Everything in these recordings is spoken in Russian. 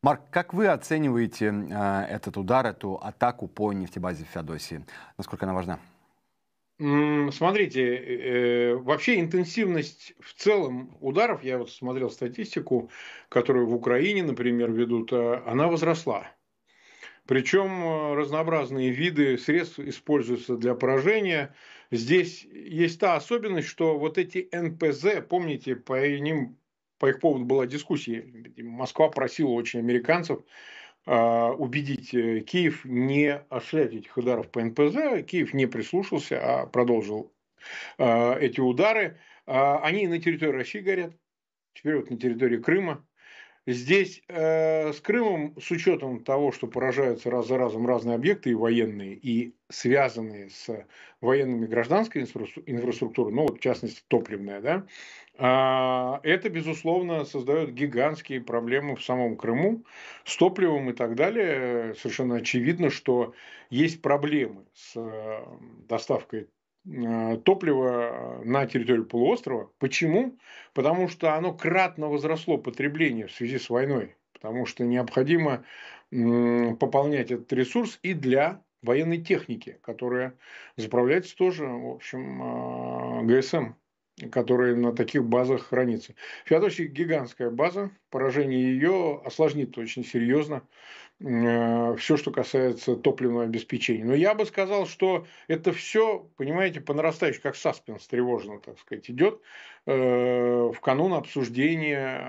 Марк, как вы оцениваете э, этот удар, эту атаку по нефтебазе в Феодосии? Насколько она важна? Смотрите, э, э, вообще интенсивность в целом ударов, я вот смотрел статистику, которую в Украине, например, ведут, а, она возросла. Причем э, разнообразные виды средств используются для поражения. Здесь есть та особенность, что вот эти НПЗ, помните, по ним по их поводу была дискуссия. Москва просила очень американцев а, убедить э, Киев не этих ударов по НПЗ. Киев не прислушался, а продолжил а, эти удары. А, они на территории России горят, теперь вот на территории Крыма. Здесь э, с Крымом, с учетом того, что поражаются раз за разом разные объекты и военные, и связанные с военными гражданской инфраструктурой, ну вот в частности топливная, да, э, это, безусловно, создает гигантские проблемы в самом Крыму с топливом и так далее. Совершенно очевидно, что есть проблемы с э, доставкой а, топлива на территорию полуострова. Почему? Потому что оно кратно возросло потребление в связи с войной, потому что необходимо пополнять этот ресурс и для военной техники, которая заправляется тоже, в общем, а, ГСМ которые на таких базах хранятся. Феодосия гигантская база, поражение ее осложнит очень серьезно э, все, что касается топливного обеспечения. Но я бы сказал, что это все, понимаете, по нарастающей, как саспенс тревожно, так сказать, идет э, в канун обсуждения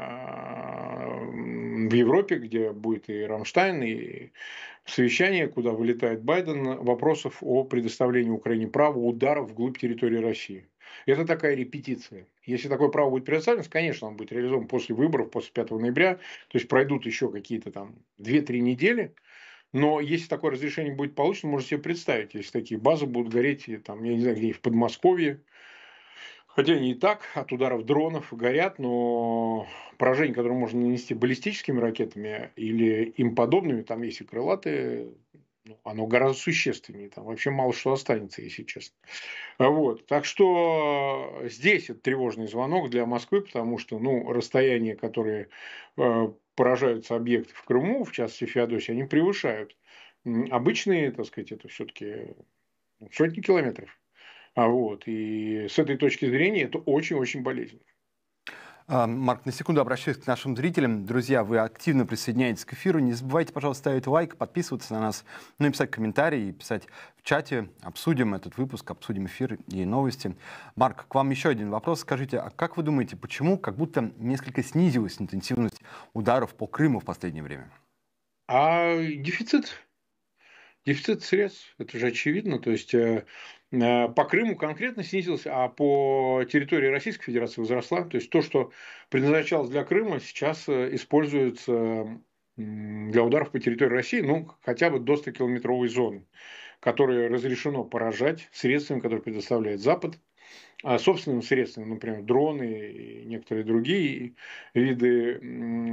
в Европе, где будет и Рамштайн, и совещание, куда вылетает Байден, вопросов о предоставлении Украине права ударов вглубь территории России. Это такая репетиция. Если такое право будет предоставлено, конечно, он будет реализован после выборов, после 5 ноября, то есть пройдут еще какие-то там 2-3 недели, но если такое разрешение будет получено, можете себе представить, если такие базы будут гореть, там, я не знаю, где в Подмосковье, хотя они и так от ударов дронов горят, но поражение, которое можно нанести баллистическими ракетами или им подобными, там есть и крылатые, ну, оно гораздо существеннее, там вообще мало что останется, если честно. Вот. Так что здесь это тревожный звонок для Москвы, потому что ну, расстояния, которые э, поражаются объекты в Крыму, в частности Феодосии, они превышают обычные, так сказать, это все-таки сотни километров. А вот, и с этой точки зрения это очень-очень болезненно. А, Марк, на секунду обращаюсь к нашим зрителям. Друзья, вы активно присоединяетесь к эфиру. Не забывайте, пожалуйста, ставить лайк, подписываться на нас, ну и писать комментарии, писать в чате. Обсудим этот выпуск, обсудим эфир и новости. Марк, к вам еще один вопрос. Скажите, а как вы думаете, почему как будто несколько снизилась интенсивность ударов по Крыму в последнее время? А дефицит Дефицит средств, это же очевидно. То есть э, э, по Крыму конкретно снизилась, а по территории Российской Федерации возросла. То есть то, что предназначалось для Крыма, сейчас э, используется для ударов по территории России, ну, хотя бы до 100-километровой зоны, которую разрешено поражать средствами, которые предоставляет Запад, а, собственными средствами, например, дроны и некоторые другие виды,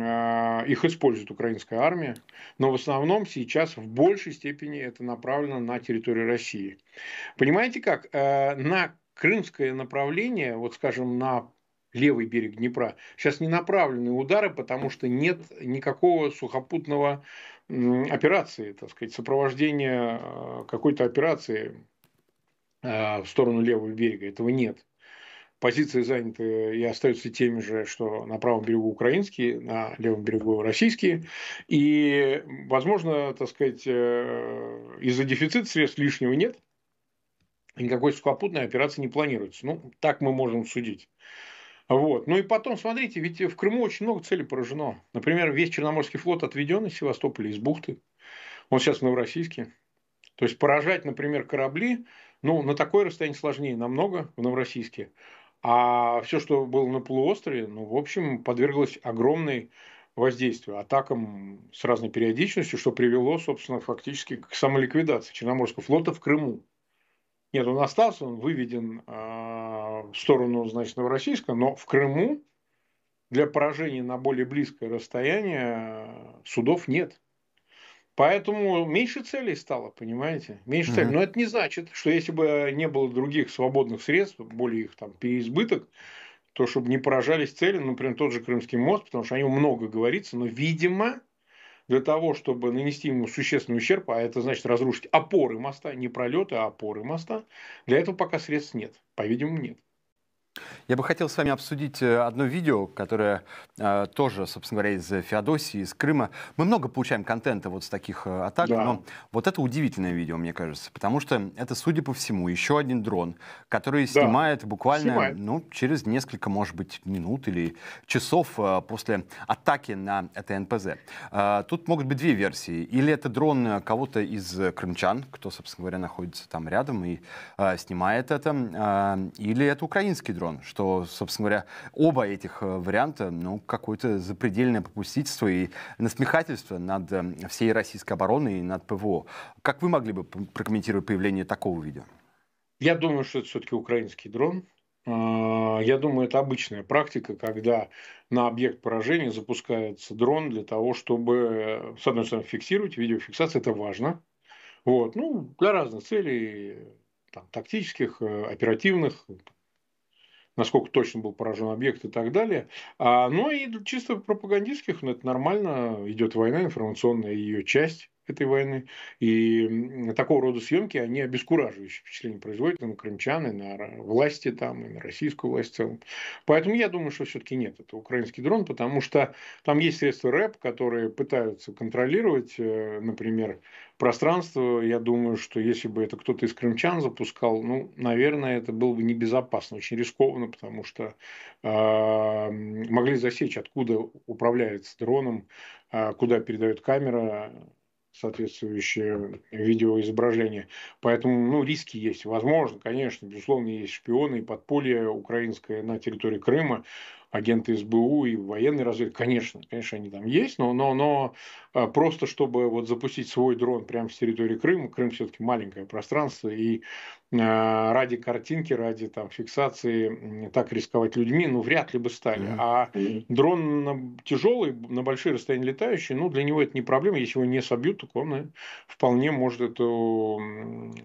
а, их использует украинская армия, но в основном сейчас в большей степени это направлено на территорию России. Понимаете как? Э, на крымское направление, вот скажем, на левый берег Днепра, сейчас не направлены удары, потому что нет никакого сухопутного операции, так сказать, сопровождения э, какой-то операции а, в сторону левого берега. Этого нет. Позиции заняты и остаются теми же, что на правом берегу украинские, на левом берегу российские. И, возможно, так сказать, э, из-за дефицита средств лишнего нет. Никакой сухопутной операции не планируется. Ну, так мы можем судить. Вот. Ну и потом, смотрите, ведь в Крыму очень много целей поражено. Например, весь Черноморский флот отведен из Севастополя, из бухты. Он сейчас в Новороссийске. То есть поражать, например, корабли ну, на такое расстояние сложнее намного в Новороссийске. А все, что было на полуострове, ну, в общем, подверглось огромной воздействию, атакам с разной периодичностью, что привело, собственно, фактически к самоликвидации Черноморского флота в Крыму. Нет, он остался, он выведен э, в сторону, значит, Новороссийска, но в Крыму для поражения на более близкое расстояние а, судов нет. Поэтому меньше целей стало, понимаете? Меньше mm-hmm. целей. Но это не значит, что если бы не было других свободных средств, более их там переизбыток, то чтобы не поражались цели, например, тот же Крымский мост, потому что о нем много говорится, но, видимо, для того, чтобы нанести ему существенный ущерб, а это значит разрушить опоры моста, не пролеты, а опоры моста, для этого пока средств нет, по-видимому, нет. Я бы хотел с вами обсудить э, одно видео, которое э, тоже, собственно говоря, из э, Феодосии, из Крыма. Мы много получаем контента вот с таких э, атак, да. но вот это удивительное видео, мне кажется, потому что это, судя по всему, еще один дрон, который да. снимает буквально снимает. Ну, через несколько, может быть, минут или часов э, после атаки на это НПЗ. Э, тут могут быть две версии. Или это дрон э, кого-то из крымчан, кто, собственно говоря, находится там рядом и э, снимает это, э, или это украинский дрон сторон, что, собственно говоря, оба этих э, варианта, ну, какое-то запредельное попустительство и насмехательство над э, всей российской обороной и над ПВО. Как вы могли бы прокомментировать появление такого видео? Я думаю, что это все-таки украинский дрон. А, я думаю, это обычная практика, когда на объект поражения запускается дрон для того, чтобы, э, с одной стороны, фиксировать, видеофиксация – это важно. Вот. Ну, для разных целей, там, тактических, оперативных, насколько точно был поражен объект и так далее. А, ну и чисто пропагандистских, ну, это нормально, идет война информационная, ее часть этой войны. И такого рода съемки, они обескураживающее впечатление производят на крымчан, и на власти там, и на российскую власть в целом. Поэтому я думаю, что все-таки нет, это украинский дрон, потому что там есть средства РЭП, которые пытаются контролировать, э, например, пространство. Я думаю, что если бы это кто-то из крымчан запускал, ну, наверное, это было бы небезопасно, очень рискованно, потому что э, могли засечь, откуда управляется дроном, э, куда передает камера, соответствующее видеоизображение. Поэтому ну, риски есть. Возможно, конечно, безусловно, есть шпионы и подполье украинское на территории Крыма агенты СБУ и военной разведки, конечно, конечно, они там есть, но, но, но э, просто чтобы вот запустить свой дрон прямо с территории Крыма, Крым все-таки маленькое пространство, и э, ради картинки, ради там фиксации так рисковать людьми, ну, вряд ли бы стали. А дрон тяжелый, на большие расстояния летающий, ну, для него это не проблема, если его не собьют, то он вполне может эту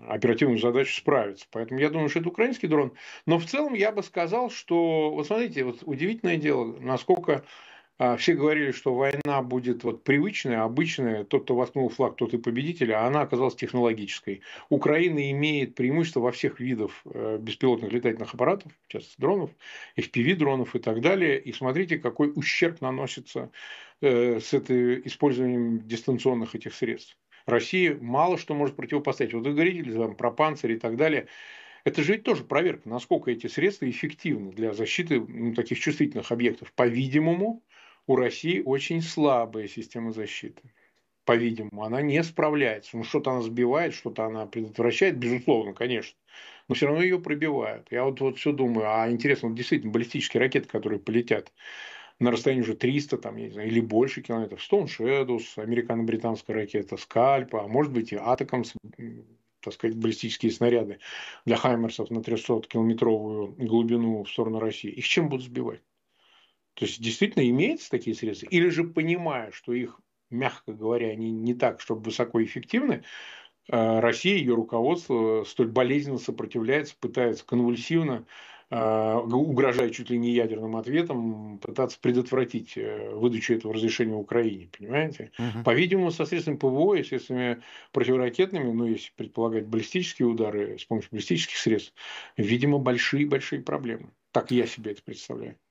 оперативную задачу справиться. Поэтому я думаю, что это украинский дрон. Но в целом я бы сказал, что, вот смотрите, вот удивительно, удивительное дело, насколько а, все говорили, что война будет вот привычная, обычная, тот, кто воткнул флаг, тот и победитель, а она оказалась технологической. Украина имеет преимущество во всех видах э, беспилотных летательных аппаратов, сейчас дронов, FPV-дронов и так далее. И смотрите, какой ущерб наносится э, с этой, использованием дистанционных этих средств. России мало что может противопоставить. Вот вы говорите там, про панцирь и так далее. Это же ведь тоже проверка, насколько эти средства эффективны для защиты ну, таких чувствительных объектов. По-видимому, у России очень слабая система защиты. По-видимому, она не справляется. Ну, что-то она сбивает, что-то она предотвращает, безусловно, конечно. Но все равно ее пробивают. Я вот, вот все думаю, а интересно, вот действительно, баллистические ракеты, которые полетят, на расстоянии уже 300 там, я не знаю, или больше километров. Stone Shadows, американо-британская ракета, Скальпа, а может быть и Атакамс так сказать, баллистические снаряды для «Хаймерсов» на 300-километровую глубину в сторону России, их чем будут сбивать? То есть, действительно имеются такие средства? Или же, понимая, что их, мягко говоря, они не так, чтобы высокоэффективны, э, Россия, ее руководство столь болезненно сопротивляется, пытается конвульсивно а, ну, угрожая чуть ли не ядерным ответом, пытаться предотвратить э, выдачу этого разрешения Украине, понимаете? Угу. По-видимому, со средствами ПВО и средствами противоракетными, ну, если предполагать баллистические удары с помощью баллистических средств, видимо, большие-большие проблемы. Так я себе это представляю.